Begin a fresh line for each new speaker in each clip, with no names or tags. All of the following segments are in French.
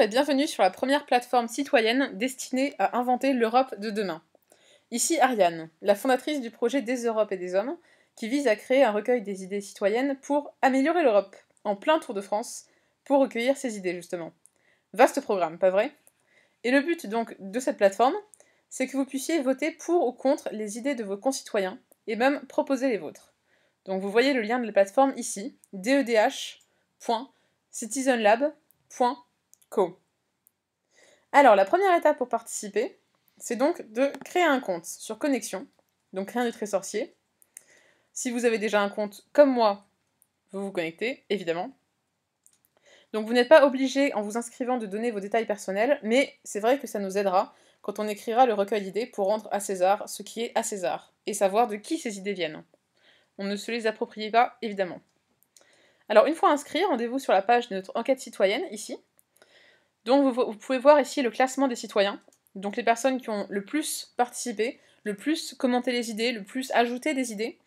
et bienvenue sur la première plateforme citoyenne destinée à inventer l'Europe de demain. Ici Ariane, la fondatrice du projet Des Europes et des Hommes, qui vise à créer un recueil des idées citoyennes pour améliorer l'Europe, en plein Tour de France, pour recueillir ces idées justement. Vaste programme, pas vrai Et le but donc de cette plateforme, c'est que vous puissiez voter pour ou contre les idées de vos concitoyens, et même proposer les vôtres. Donc vous voyez le lien de la plateforme ici, dedh.citizenlab.com alors, la première étape pour participer, c'est donc de créer un compte sur connexion, donc rien de très sorcier. Si vous avez déjà un compte comme moi, vous vous connectez, évidemment. Donc vous n'êtes pas obligé en vous inscrivant de donner vos détails personnels, mais c'est vrai que ça nous aidera quand on écrira le recueil d'idées pour rendre à César ce qui est à César, et savoir de qui ces idées viennent. On ne se les appropriera pas, évidemment. Alors une fois inscrit, rendez-vous sur la page de notre enquête citoyenne, ici, donc vous, pouvez voir ici le classement des citoyens, donc les personnes qui ont le plus participé, le plus commenté les idées, le plus ajouté des idées.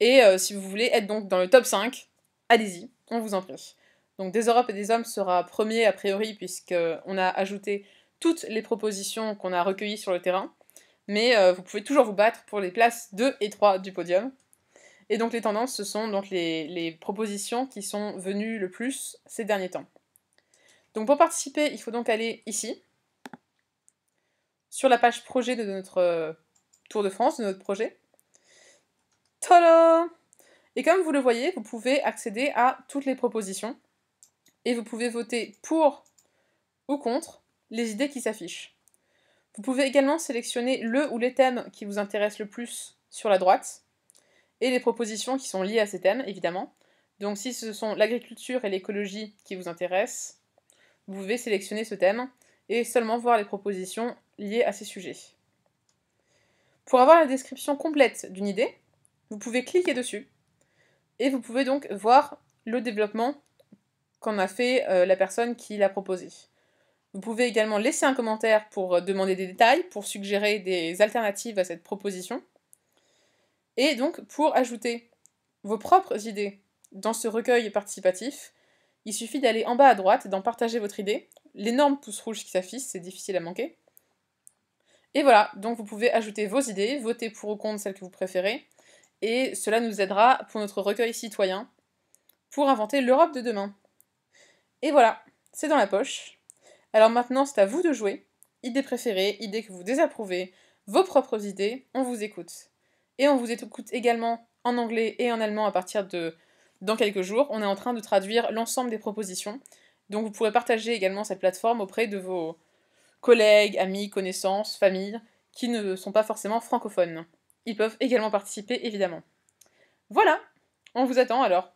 Et euh, si vous voulez être donc dans le top 5, allez-y, on vous en prie. Donc des Europes et des hommes sera premier a priori puisqu'on euh, a ajouté toutes les propositions qu'on a recueillies sur le terrain, mais euh, vous pouvez toujours vous battre pour les places 2 et 3 du podium. Et donc les tendances, ce sont donc les propositions qui sont venues le plus ces derniers temps. Donc pour participer, il faut donc aller ici, sur la page projet de notre euh, Tour de France, de notre projet. Tada Et comme vous le voyez, vous pouvez accéder à toutes les propositions et vous pouvez voter pour ou contre les idées qui s'affichent. Vous pouvez également sélectionner le ou les thèmes qui vous intéressent le plus sur la droite et les propositions qui sont liées à ces thèmes, évidemment. Donc si ce sont l'agriculture et l'écologie qui vous intéressent, vous pouvez sélectionner ce thème et seulement voir les propositions liées à ces sujets. Pour avoir la description complète d'une idée, vous pouvez cliquer dessus et vous pouvez donc voir le développement qu'en a fait euh, la personne qui l'a proposé. Vous pouvez également laisser un commentaire pour euh, demander des détails, pour suggérer des alternatives à cette proposition et donc pour ajouter vos propres idées dans ce recueil participatif il suffit d'aller en bas à droite et d'en partager votre idée. L'énorme pouce rouge qui s'affiche, c'est difficile à manquer. Et voilà, donc vous pouvez ajouter vos idées, voter pour ou contre celles que vous préférez, et cela nous aidera pour notre recueil citoyen, pour inventer l'Europe de demain. Et voilà, c'est dans la poche. Alors maintenant, c'est à vous de jouer. Idées préférées, idées que vous désapprouvez, vos propres idées, on vous écoute. Et on vous écoute également en anglais et en allemand à partir de dans quelques jours, on est en train de traduire l'ensemble des propositions. Donc vous pourrez partager également cette plateforme auprès de vos collègues, amis, connaissances, familles qui ne sont pas forcément francophones. Ils peuvent également participer évidemment. Voilà, on vous attend alors.